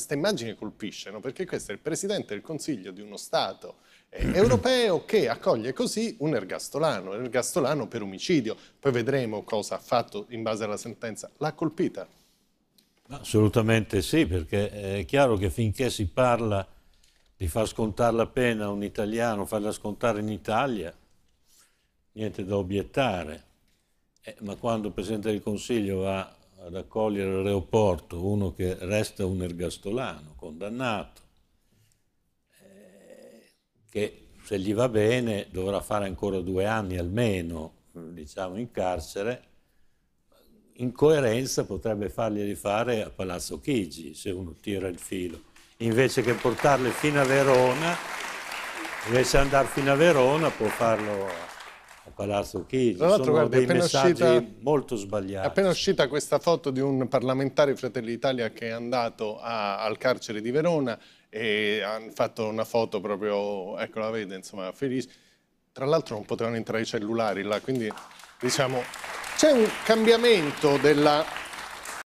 Questa immagine colpisce, no? perché questo è il Presidente del Consiglio di uno Stato eh, europeo che accoglie così un ergastolano, un ergastolano per omicidio. Poi vedremo cosa ha fatto in base alla sentenza. L'ha colpita? Assolutamente sì, perché è chiaro che finché si parla di far scontare la pena a un italiano, farla scontare in Italia, niente da obiettare. Eh, ma quando il Presidente del Consiglio va ad raccogliere all'aeroporto uno che resta un ergastolano, condannato, eh, che se gli va bene dovrà fare ancora due anni almeno, diciamo, in carcere, in coerenza potrebbe fargli rifare a Palazzo Chigi, se uno tira il filo, invece che portarle fino a Verona, invece di andare fino a Verona può farlo... Palazzo Chigi. Tra l'altro, guarda, dei messaggi uscita, molto sbagliati. È appena uscita questa foto di un parlamentare Fratelli d'Italia che è andato a, al carcere di Verona e hanno fatto una foto proprio, ecco la vede, insomma, felice. Tra l'altro non potevano entrare i cellulari là, quindi diciamo c'è un cambiamento della